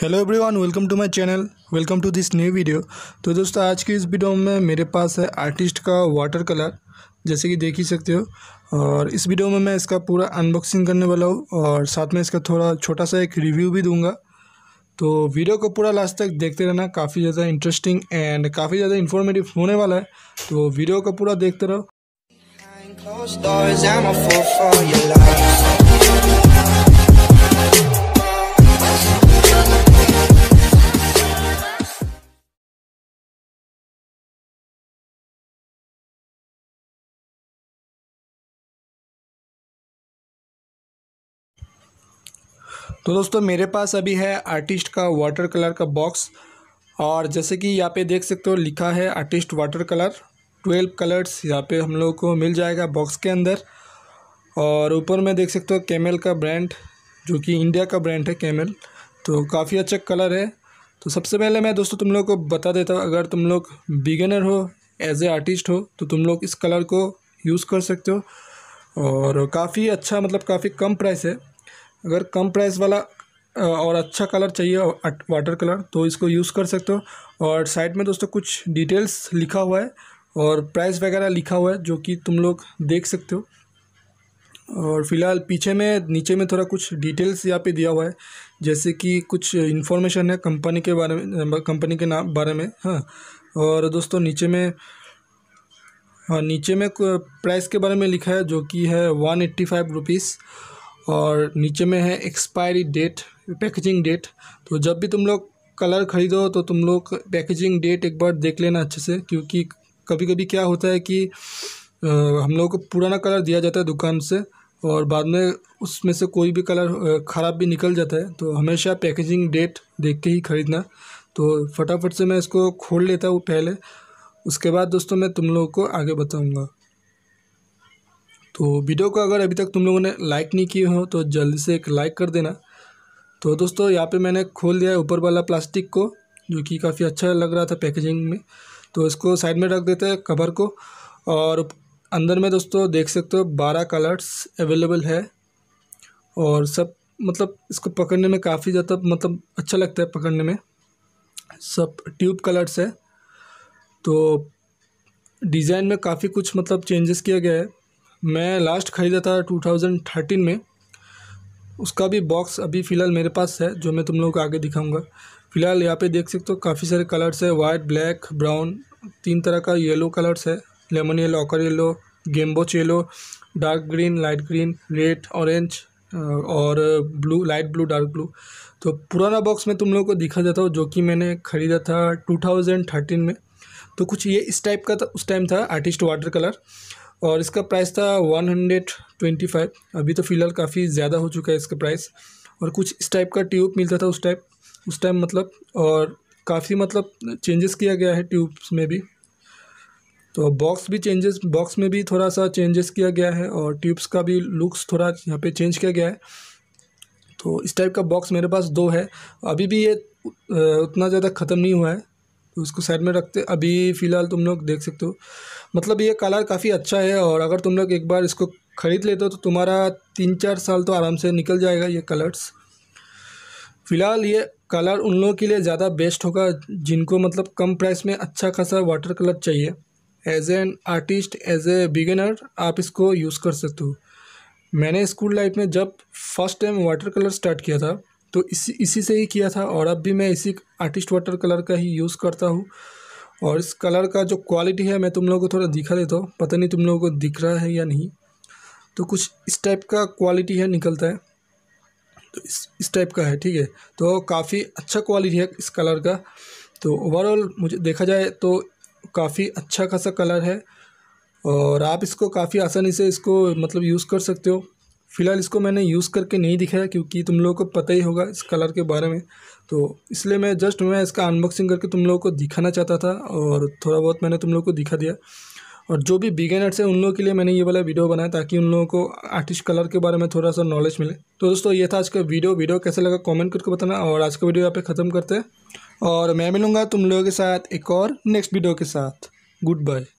hello everyone welcome to my channel welcome to this new video तो दोस्तों आज की इस वीडियो में मेरे पास है आर्टिस्ट का वाटर कलर जैसे कि देख ही सकते हो और इस वीडियो में मैं इसका पूरा अनबॉक्सिंग करने वाला हूँ और साथ में इसका थोड़ा छोटा सा एक रिव्यू भी दूंगा तो वीडियो को पूरा लास्ट तक देखते रहना काफ़ी ज़्यादा इंटरेस्टिंग एंड काफ़ी ज़्यादा इन्फॉर्मेटिव होने वाला है तो वीडियो को पूरा देखते रहो तो दोस्तों मेरे पास अभी है आर्टिस्ट का वाटर कलर का बॉक्स और जैसे कि यहाँ पे देख सकते हो लिखा है artist water colour twelve colours यहाँ पे हम लोगों को मिल जाएगा बॉक्स के अंदर और ऊपर में देख सकते हो कैमल का ब्रांड जो कि इंडिया का ब्रांड है कैमल तो काफ़ी अच्छा कलर है तो सबसे पहले मैं दोस्तों तुम लोग को बता देता हूँ अगर तुम लोग बिगनर हो एज ए आर्टिस्ट हो तो तुम लोग इस कलर को यूज़ कर सकते हो और काफ़ी अच्छा मतलब काफ़ी कम प्राइस है अगर कम प्राइस वाला और अच्छा कलर चाहिए वाटर कलर तो इसको यूज़ कर सकते हो और साइड में दोस्तों कुछ डिटेल्स लिखा हुआ है और प्राइस वगैरह लिखा हुआ है जो कि तुम लोग देख सकते हो और फिलहाल पीछे में नीचे में थोड़ा कुछ डिटेल्स यहाँ पे दिया हुआ है जैसे कि कुछ इन्फॉर्मेशन है कंपनी के बारे में कंपनी के नाम बारे में हाँ और दोस्तों नीचे में हाँ नीचे में प्राइस के बारे में लिखा है जो कि है वन एट्टी फाइव रुपीज़ और नीचे में है एक्सपायरी डेट पैकेजिंग डेट तो जब भी तुम लोग कलर ख़रीदो तो तुम लोग पैकेजिंग डेट एक बार देख लेना अच्छे से क्योंकि कभी कभी क्या होता है कि आ, हम लोग को पुराना कलर दिया जाता है दुकान से और बाद में उसमें से कोई भी कलर ख़राब भी निकल जाता है तो हमेशा पैकेजिंग डेट देख के ही ख़रीदना तो फटाफट से मैं इसको खोल लेता हूँ पहले उसके बाद दोस्तों मैं तुम लोगों को आगे बताऊँगा तो वीडियो को अगर अभी तक तुम लोगों ने लाइक नहीं किए हो तो जल्दी से एक लाइक कर देना तो दोस्तों यहाँ पे मैंने खोल दिया है ऊपर वाला प्लास्टिक को जो कि काफ़ी अच्छा लग रहा था पैकेजिंग में तो इसको साइड में रख देते हैं कवर को और अंदर में दोस्तों देख सकते हो बारह कलर्स अवेलेबल है और सब मतलब इसको पकड़ने में काफ़ी ज़्यादा मतलब अच्छा लगता है पकड़ने में सब ट्यूब कलर्स है तो डिज़ाइन में काफ़ी कुछ मतलब चेंजेस किया गया है मैं लास्ट ख़रीदा था 2013 में उसका भी बॉक्स अभी फ़िलहाल मेरे पास है जो मैं तुम लोगों को आगे दिखाऊंगा फ़िलहाल यहाँ पे देख सकते हो काफ़ी सारे कलर्स है वाइट ब्लैक ब्राउन तीन तरह का येलो कलर्स है lemon yellow ochre yellow gamboge yellow dark green light green red orange और blue light blue dark blue तो पुराना बॉक्स मैं तुम लोगों को दिखा देता हूँ जो कि मैंने ख़रीदा था टू में तो कुछ ये इस टाइप का था उस टाइम था आर्टिस्ट वाटर कलर और इसका प्राइस था वन हंड्रेड ट्वेंटी फाइव अभी तो फ़िलहाल काफ़ी ज़्यादा हो चुका है इसका प्राइस और कुछ इस टाइप का ट्यूब मिलता था उस टाइप उस टाइम मतलब और काफ़ी मतलब चेंजेस किया गया है ट्यूब्स में भी तो बॉक्स भी चेंजेस बॉक्स में भी थोड़ा सा चेंजेस किया गया है और ट्यूब्स का भी लुक्स थोड़ा यहाँ पे चेंज किया गया है तो इस टाइप का बॉक्स मेरे पास दो है अभी भी ये उतना ज़्यादा ख़त्म नहीं हुआ है उसको साइड में रखते अभी फ़िलहाल तुम लोग देख सकते हो मतलब ये कलर काफ़ी अच्छा है और अगर तुम लोग एक बार इसको ख़रीद लेते हो तो तुम्हारा तीन चार साल तो आराम से निकल जाएगा ये कलर्स फ़िलहाल ये कलर उन लोगों के लिए ज़्यादा बेस्ट होगा जिनको मतलब कम प्राइस में अच्छा खासा वाटर कलर चाहिए as an artist as a beginner आप इसको यूज़ कर सकते हो मैंने स्कूल लाइफ में जब first time water colour start किया था तो इसी इसी से ही किया था और अब भी मैं इसी आर्टिस्ट वाटर कलर का ही यूज़ करता हूँ और इस कलर का जो क्वालिटी है मैं तुम लोगों को थोड़ा दिखा देता हूँ पता नहीं तुम लोगों को दिख रहा है या नहीं तो कुछ इस टाइप का क्वालिटी है निकलता है तो इस इस टाइप का है ठीक है तो काफ़ी अच्छा क्वालिटी है इस कलर का तो ओवरऑल मुझे देखा जाए तो काफ़ी अच्छा खासा कलर है और आप इसको काफ़ी आसानी से इसको मतलब यूज़ कर सकते हो फ़िलहाल इसको मैंने यूज़ करके नहीं दिखाया क्योंकि तुम लोगों को पता ही होगा इस कलर के बारे में तो इसलिए मैं जस्ट मैं इसका अनबॉक्सिंग करके तुम लोगों को दिखाना चाहता था और थोड़ा बहुत मैंने तुम लोगों को दिखा दिया और जो भी बिगेनर्स है उन लोगों के लिए मैंने ये वाला वीडियो बनाया ताकि उन लोगों को आर्टिस्ट कलर के बारे में थोड़ा सा नॉलेज मिले तो दोस्तों ये था आज का वीडियो वीडियो कैसा लगा कमेंट करके बताना और आज का वीडियो यहाँ पे ख़त्म करते हैं और मैं मिलूँगा तुम लोगों के साथ एक और नेक्स्ट वीडियो के साथ गुड बाय